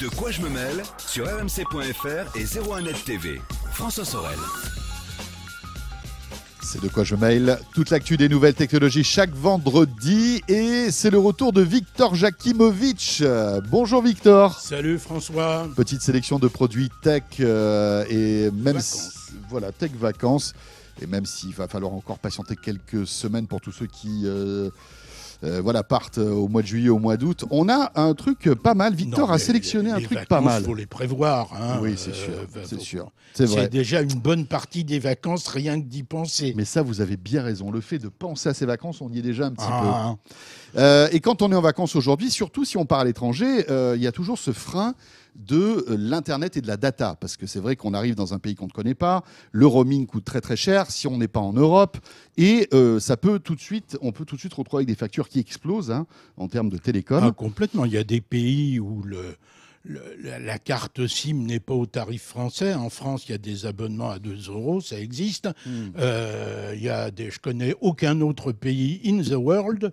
De quoi je me mêle sur rmc.fr et 01net TV. François Sorel. C'est de quoi je Mêle, Toute l'actu des nouvelles technologies chaque vendredi. Et c'est le retour de Victor Jakimovic. Bonjour Victor. Salut François. Petite sélection de produits tech euh, et même si, voilà, tech vacances. Et même s'il va falloir encore patienter quelques semaines pour tous ceux qui. Euh, euh, voilà, partent euh, au mois de juillet, au mois d'août. On a un truc euh, pas mal. Victor a sélectionné un truc pas mal. Il faut les prévoir. Hein. oui, c'est sûr. c'est sûr. déjà une bonne partie des vacances, rien que d'y penser. Mais ça, vous avez bien raison. Le fait de penser à ces vacances, on y est déjà un petit ah. peu. et quand on est en vacances aujourd'hui, surtout si on part à l'étranger, il y a toujours ce frein de euh, l'Internet et de la data. Parce que c'est vrai qu'on arrive dans un pays qu'on ne connaît pas, le roaming coûte très très cher si on n'est pas en Europe, et euh, ça peut tout de suite, on peut tout de suite retrouver avec des factures qui explosent hein, en termes de télécom. Ah, complètement, il y a des pays où la carte SIM n'est pas au tarif français. En France, il y a des abonnements à 2 euros, ça existe. Hmm. Euh, il y je connais aucun autre pays in the world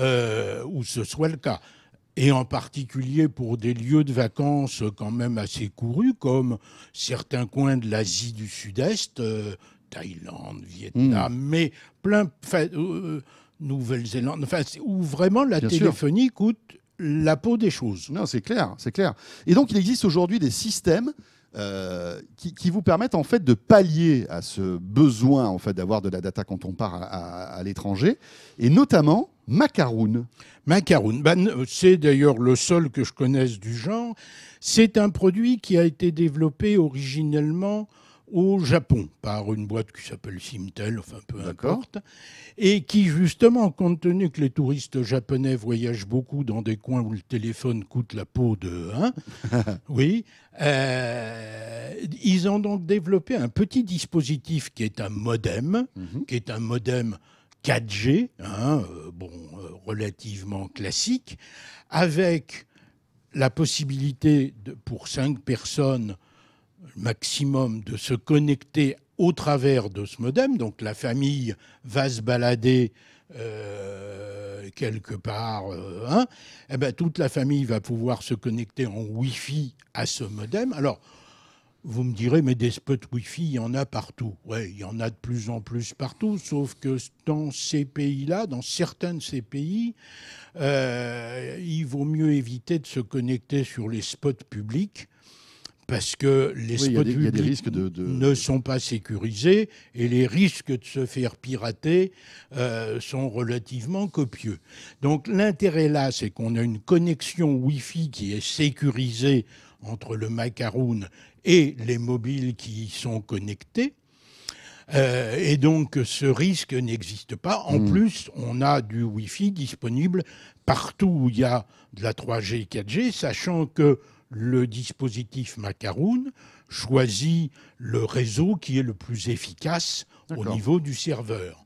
euh, où ce soit le cas et en particulier pour des lieux de vacances quand même assez courus, comme certains coins de l'Asie du Sud-Est, euh, Thaïlande, Vietnam, hmm. mais plein, euh, euh, Nouvelle-Zélande, où vraiment la téléphonie coûte la peau des choses. Non, c'est clair, c'est clair. Et donc il existe aujourd'hui des systèmes euh, qui, vous permettent en fait de pallier à ce besoin en fait d'avoir de la data quand on part à, l'étranger, et notamment Macaroon. Macaroon, bah, c'est d'ailleurs le seul que je connaisse du genre. C'est un produit qui a été développé originellement au Japon par une boîte qui s'appelle Simtel, enfin peu importe, et qui justement, compte tenu que les touristes japonais voyagent beaucoup dans des coins où le téléphone coûte la peau de 1, oui, euh, ils ont donc développé un petit dispositif qui est un modem, mhm. qui est un modem 4G, hein, euh, bon, euh, relativement classique, avec la possibilité de, pour cinq personnes maximum de se connecter au travers de ce modem. Donc la famille va se balader euh, quelque part, euh, hein. eh ben, toute la famille va pouvoir se connecter en Wi-Fi à ce modem. Alors, vous me direz, mais des spots Wi-Fi, il y en a partout. Oui, il y en a de plus en plus partout, sauf que dans ces pays-là, dans certains de ces pays, euh, il vaut mieux éviter de se connecter sur les spots publics parce que les oui, spots publics ne sont pas sécurisés et les risques de se faire pirater euh, sont relativement copieux. Donc l'intérêt là, c'est qu'on a une connexion Wi-Fi qui est sécurisée entre le macaroon et les mobiles qui y sont connectés. Euh, et donc ce risque n'existe pas. En hmm. plus, on a du Wi-Fi disponible partout où il y a de la 3G 4G, sachant que le dispositif Macaroon choisit le réseau qui est le plus efficace au niveau du serveur.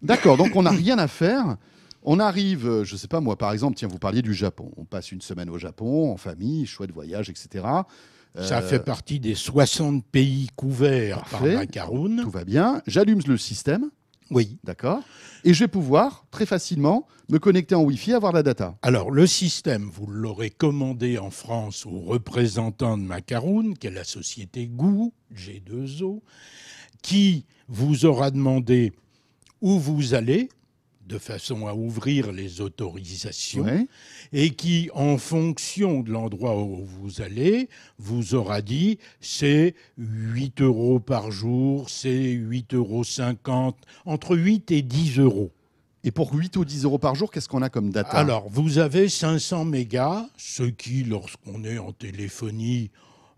D'accord, donc on n'a rien à faire. On arrive, je ne sais pas moi, par exemple, tiens, vous parliez du Japon. On passe une semaine au Japon, en famille, choix de voyage, etc. Ça euh, fait partie des 60 pays couverts par Macaroon. Tout va bien. J'allume le système. Oui. D'accord Et je vais pouvoir très facilement me connecter en Wi-Fi, avoir la data. Alors, le système, vous l'aurez commandé en France aux représentants de Macaroon, qui est la société Goo, G2O, qui vous aura demandé où vous allez, de façon à ouvrir les autorisations et qui, en fonction de l'endroit où vous allez, vous aura dit c'est 8 euros par jour, c'est 8,50 euros, entre 8 et 10 euros. Et pour 8 ou 10 euros par jour, qu'est-ce qu'on a comme data Alors, vous avez 500 mégas, ce qui, lorsqu'on est en téléphonie,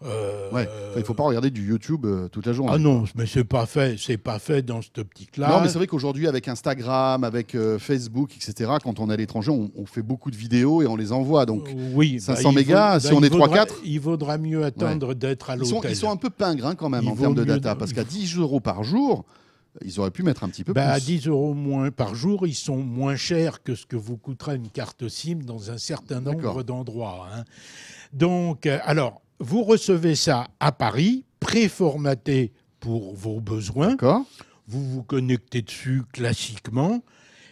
euh, il ne faut pas regarder du YouTube euh, toute la journée. Ah non, mais c'est pas fait, c'est pas fait dans cette optique-là. Non, mais c'est vrai qu'aujourd'hui, avec Instagram, avec euh, Facebook, etc., quand on est à l'étranger, on, fait beaucoup de vidéos et on les envoie. Donc, oui, 500 bah, mégas, bah, si on est 3-4. Il vaudra mieux attendre d'être à l'hôtel. Ils, ils sont, un peu pingres hein, quand même en termes de data, parce qu'à 10 euros par jour, ils auraient pu mettre un petit peu bah, plus. À 10 euros moins par jour, ils sont moins chers que ce que vous coûtera une carte SIM dans un certain nombre d'endroits. Hein. Donc, alors, vous recevez ça à Paris, préformaté pour vos besoins. Vous vous connectez dessus classiquement.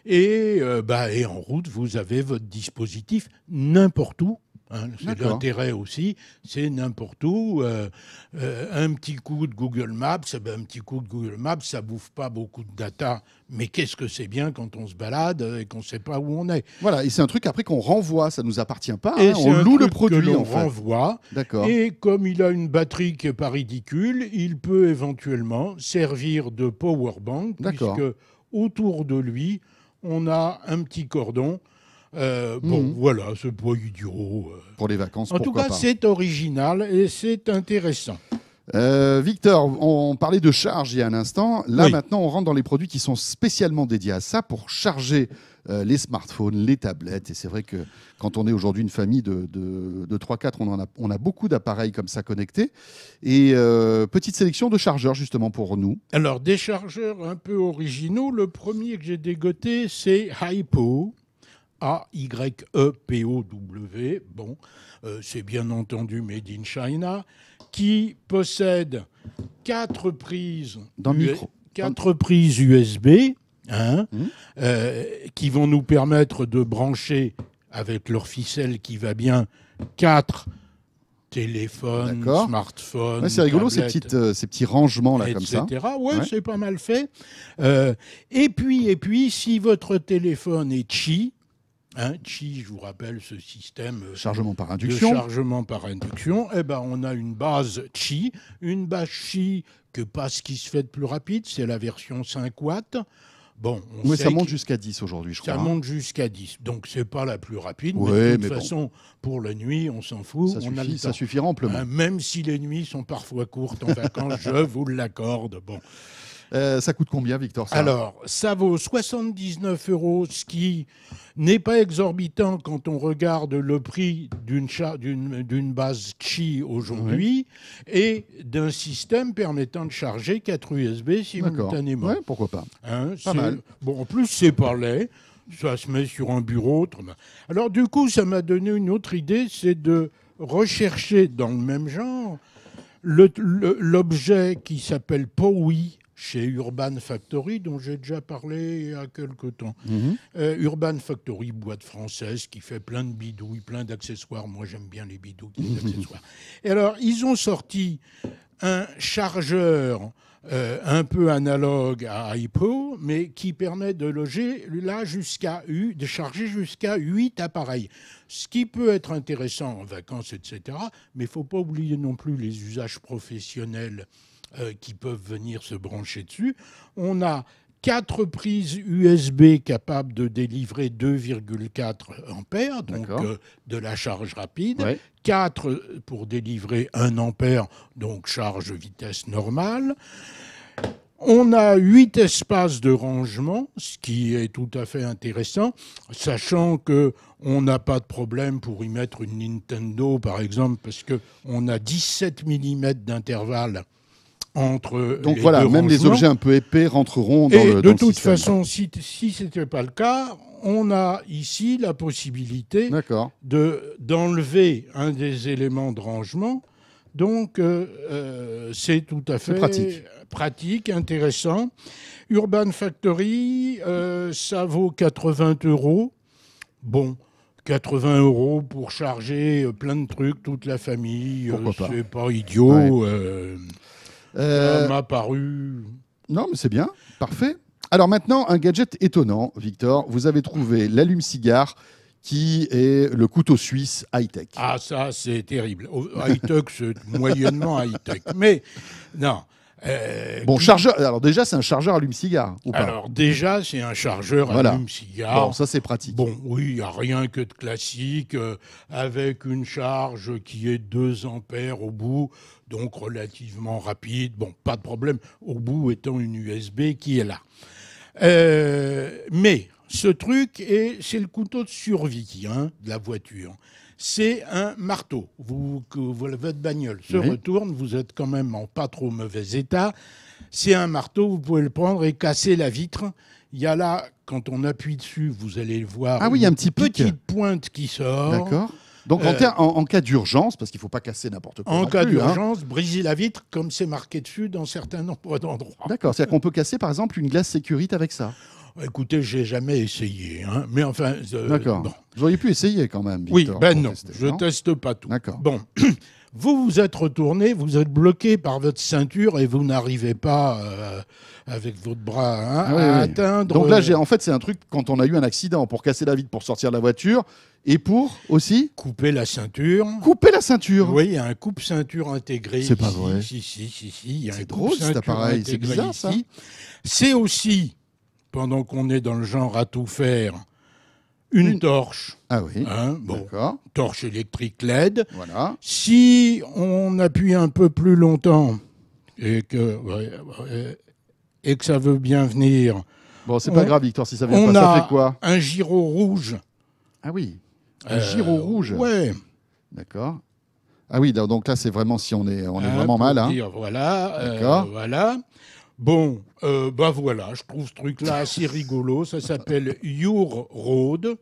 Et, euh, bah, et en route, vous avez votre dispositif n'importe où, Hein, c'est l'intérêt aussi. C'est n'importe où. Euh, euh, un petit coup de Google Maps, eh ben, un petit coup de Google Maps, ça bouffe pas beaucoup de data. Mais qu'est-ce que c'est bien quand on se balade euh, et qu'on ne sait pas où on est. Voilà, et c'est un truc après qu'on renvoie, ça ne nous appartient pas. Hein, on loue le produit. Que en fait. renvoie. Et comme il a une batterie qui n'est pas ridicule, il peut éventuellement servir de power bank, puisque autour de lui, on a un petit cordon euh, bon, mhm. voilà, ce poids du euh. Pour les vacances. En tout cas, c'est original et c'est intéressant. Euh, Victor, on, parlait de charge il y a un instant. Là, maintenant, on rentre dans les produits qui sont spécialement dédiés à ça pour charger les smartphones, les tablettes. Et c'est vrai que quand on est aujourd'hui une famille de, de, 3-4, on, a, beaucoup d'appareils comme ça connectés. Et petite sélection de chargeurs, justement, pour nous. Alors, des chargeurs un peu originaux. Le premier que j'ai dégoté, c'est Hypo. A-Y-E-P-O-W, bon, euh, c'est bien entendu Made in China, qui possède quatre prises, Dans micro. Quatre prises USB hein, mmh. euh, qui vont nous permettre de brancher avec leur ficelle qui va bien quatre téléphones, smartphones, c'est rigolo euh, ces, petits rangements là comme ça. c'est pas mal fait. et puis et puis si votre téléphone est chi, un chi, je vous rappelle, ce système euh, chargement par induction. de chargement par induction, eh ben, on a une base Chi, une base Chi que pas ce qui se fait de plus rapide, c'est la version 5 watts. Bon, on ça monte jusqu'à 10 aujourd'hui, je ça crois. Ça hein. monte jusqu'à 10, donc c'est pas la plus rapide. mais de toute façon, pour la nuit, on s'en fout. Ça, on suffit, a amplement. Euh, même si les nuits sont parfois courtes en vacances, je vous l'accorde. Bon. Euh, ça coûte combien, Victor Alors, ça vaut 79 euros, ce qui n'est pas exorbitant quand on regarde le prix d'une base Qi aujourd'hui et d'un système permettant de charger 4 USB simultanément. pourquoi pas. Hein, mal. Bon, en plus, c'est par Ça se met sur un bureau. Alors, du coup, ça m'a donné une autre idée, c'est de rechercher dans le même genre l'objet qui s'appelle POWI, chez Urban Factory, dont j'ai déjà parlé il y a quelque temps. Mhm. Euh, Urban Factory, boîte française qui fait plein de bidouilles, plein d'accessoires. Moi, j'aime bien les bidouilles, les mhm. accessoires. Et alors, ils ont sorti un chargeur euh, un peu analogue à iPo, mais qui permet de loger là jusqu'à de charger jusqu'à 8 appareils. Ce qui peut être intéressant en vacances, etc. Mais il ne faut pas oublier non plus les usages professionnels euh, qui peuvent venir se brancher dessus. On a quatre prises USB capables de délivrer 2,4 ampères, donc euh, de la charge rapide, 4 pour délivrer 1 ampère, donc charge vitesse normale. On a 8 espaces de rangement, ce qui est tout à fait intéressant, sachant que on n'a pas de problème pour y mettre une Nintendo par exemple parce que on a 17 mm d'intervalle donc voilà, même les objets un peu épais rentreront dans le dans De toute façon, si, si ce n'était pas le cas, on a ici la possibilité d'enlever un des éléments de rangement. Donc euh, euh, c'est tout à fait pratique. intéressant. Urban Factory, euh, ça vaut 80 euros. Bon, 80 euros pour charger plein de trucs, toute la famille, c'est pas. pas idiot. Ça euh, m'a paru. Non, mais c'est bien. Parfait. Alors maintenant, un gadget étonnant, Victor. Vous avez trouvé l'allume-cigare qui est le couteau suisse high-tech. Ah, ça, c'est terrible. High-tech, c'est moyennement high-tech. Mais non, euh, bon, chargeur. Alors, déjà, c'est un chargeur allume-cigare. alors, déjà, c'est un chargeur allume-cigare. Bon, ça, c'est pratique. Bon, oui, il n'y a rien que de classique, euh, avec une charge qui est 2 ampères au bout, donc relativement rapide. Bon, pas de problème, au bout étant une USB qui est là. Euh, mais ce truc, c'est le couteau de survie hein, de la voiture c'est un marteau. Vous, votre bagnole se retourne, vous êtes quand même en pas trop mauvais état. C'est un marteau, vous pouvez le prendre et casser la vitre. Il y a là, quand on appuie dessus, vous allez le voir ah oui, un petit petite pointe qui sort. D'accord. Donc en, euh, cas d'urgence, parce qu'il ne faut pas casser n'importe quoi. En cas hein. d'urgence, briser la vitre comme c'est marqué dessus dans certains endroits. D'accord, c'est-à-dire qu'on peut casser par exemple une glace sécurite avec ça. Écoutez, j'ai jamais essayé, hein. mais enfin. Euh, D'accord. Vous auriez pu essayer quand même. Victor, oui, ben non, je ne teste pas tout. D'accord. Bon, vous vous êtes retourné, vous êtes bloqué par votre ceinture et vous n'arrivez pas euh, avec votre bras hein, ah à atteindre. Donc là, en fait, c'est un truc quand on a eu un accident pour casser la vitre, pour sortir de la voiture. Et pour aussi Couper la ceinture. Couper la ceinture Oui, il y a un coupe-ceinture intégré. C'est pas vrai. Si, si, si, si, Il c'est drôle cet appareil, c'est bizarre ça. C'est aussi pendant qu'on est dans le genre à tout faire, une, torche. Ah oui. Hein, d'accord. torche électrique LED. Voilà. Si on appuie un peu plus longtemps et que, ça veut bien venir. Bon, c'est pas grave, Victor, si ça vient pas. ça fait quoi Un giro rouge. Ah oui. Un euh, giro rouge. Ouais. D'accord. Ah oui, donc là, c'est vraiment si on est, on est vraiment hein, mal. Hein. voilà. Euh, d'accord. voilà. Bon, ben bah voilà, je trouve ce truc-là assez rigolo. Ça s'appelle Your Road.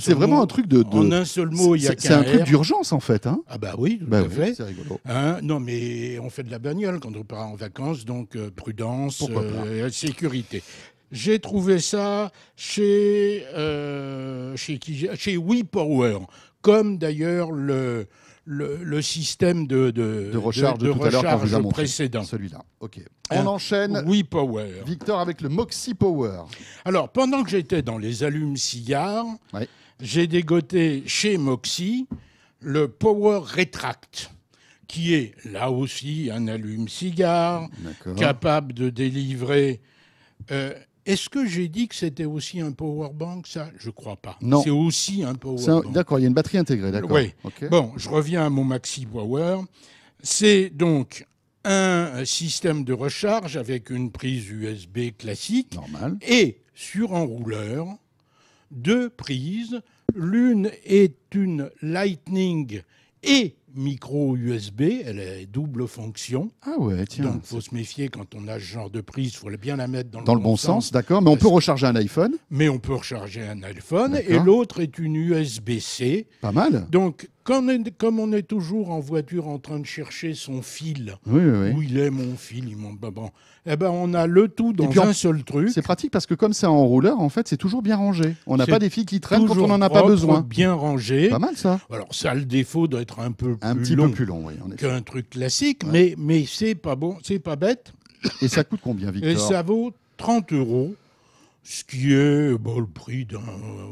C'est vraiment un truc de, En un seul mot, il y a C'est un truc d'urgence, en fait. Hein. ah, bah oui, tout bah C'est rigolo. Hein, non, mais on fait de la bagnole quand on part en vacances, donc euh, prudence, euh, sécurité. J'ai trouvé ça chez, chez, qui, chez WePower, comme d'ailleurs le, le, système de, de, recharge, a précédent. Celui-là. Ok. On enchaîne. Oui, Power. Victor avec le Moxie Power. Alors, pendant que j'étais dans les allumes-cigares, j'ai dégoté chez Moxie le Power Retract qui est là aussi un allume-cigare, capable de délivrer euh, est-ce que j'ai dit que c'était aussi un power bank Ça, je crois pas. Non. C'est aussi un power bank. D'accord, il y a une batterie intégrée, d'accord. Oui. Bon, je reviens à mon maxi power. C'est donc un système de recharge avec une prise USB classique Normal. et sur un deux prises. L'une est une Lightning et micro USB, elle est double fonction. Ah ouais, tiens. Donc faut se méfier quand on a ce genre de prise, faut bien la mettre dans, le, dans bon, bon sens, d'accord. Mais on peut recharger un iPhone. Mais on peut recharger un iPhone et l'autre est une USB-C. Pas mal. Donc quand comme on est toujours en voiture en train de chercher son fil, oui, oui. où il est mon fil, il mon bon, eh ben on a le tout dans un seul truc. C'est pratique parce que comme c'est en rouleur, en fait, c'est toujours bien rangé. On n'a pas des fils qui traînent quand on n'en a pas besoin. Bien rangé. Pas mal ça. Alors ça a le défaut d'être un peu un petit long peu plus long oui, qu'un truc classique, mais, mais c'est pas bon, c'est pas bête. Et ça coûte combien, Victor Et ça vaut 30 euros, ce qui est bon, le prix d'un.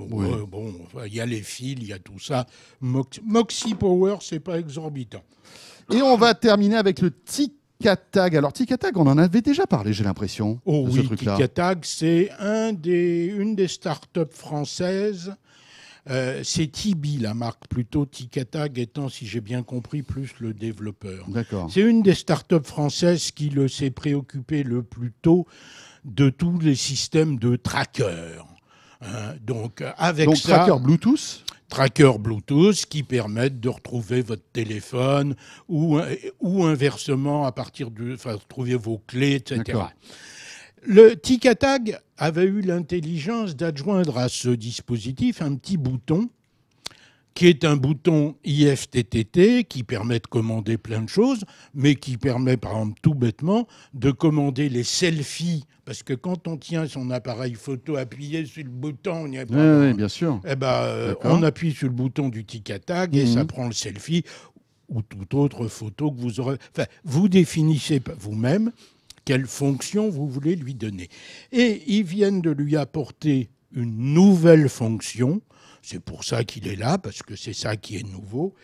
bon, il y a les fils, il y a tout ça. Moxie Power, c'est pas exorbitant. Et on va terminer avec le Ticatag. Alors Ticatag, on en avait déjà parlé, j'ai l'impression. Oh oui, Ticatag, c'est une des startups françaises euh, c'est Tibi, la marque, plutôt Ticatag étant, si j'ai bien compris, plus le développeur. D'accord. C'est une des startups françaises qui le s'est préoccupée le plus tôt de tous les systèmes de trackers. Hein. donc, avec donc, tracker Bluetooth Tracker Bluetooth qui permettent de retrouver votre téléphone ou, euh, ou inversement à partir de enfin, retrouver vos clés, etc. Le Ticatag avait eu l'intelligence d'adjoindre à ce dispositif un petit bouton qui est un bouton IFTTT qui permet de commander plein de choses, mais qui permet par exemple tout bêtement de commander les selfies, parce que quand on tient son appareil photo appuyé sur le bouton, on a bien sûr. Eh ben, euh, on appuie sur le bouton du tic-tac et ça mhm. prend le selfie ou toute autre photo que vous aurez. vous définissez vous-même quelle fonction vous voulez lui donner. Et ils viennent de lui apporter une nouvelle fonction, c'est pour ça qu'il est là, parce que c'est ça qui est nouveau,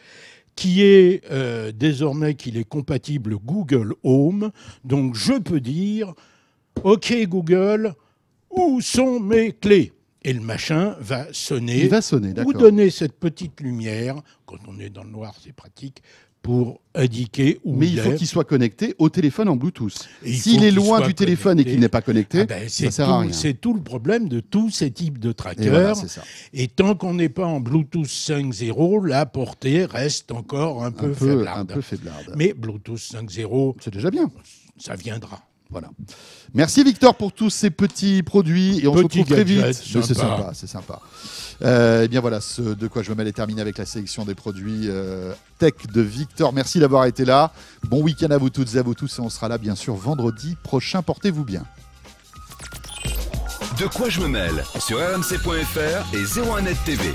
qui est euh, désormais qu'il est compatible Google Home. Donc je peux dire, OK Google, où sont mes clés et le machin va sonner, Il va sonner Vous donner cette petite lumière, quand on est dans le noir c'est pratique, pour indiquer où Mais il, faut qu'il soit connecté au téléphone en Bluetooth. S'il est loin du téléphone et qu'il n'est pas connecté, ah ben, ça sert à rien. C'est tout le problème de tous ces types de trackers. Et, tant qu'on n'est pas en Bluetooth 5.0, la portée reste encore un peu, faiblarde. Mais Bluetooth 5.0, c'est déjà bien. Ça viendra. Voilà. Merci Victor pour tous ces petits produits et on se retrouve très vite. C'est sympa, c'est sympa. Euh, et eh bien voilà, ce de quoi je me mêle est terminé avec la sélection des produits euh, tech de Victor. Merci d'avoir été là. Bon week-end à vous toutes et à vous tous et on sera là bien sûr vendredi prochain. Portez-vous bien. De quoi je me mêle sur rmc.fr et 01net TV.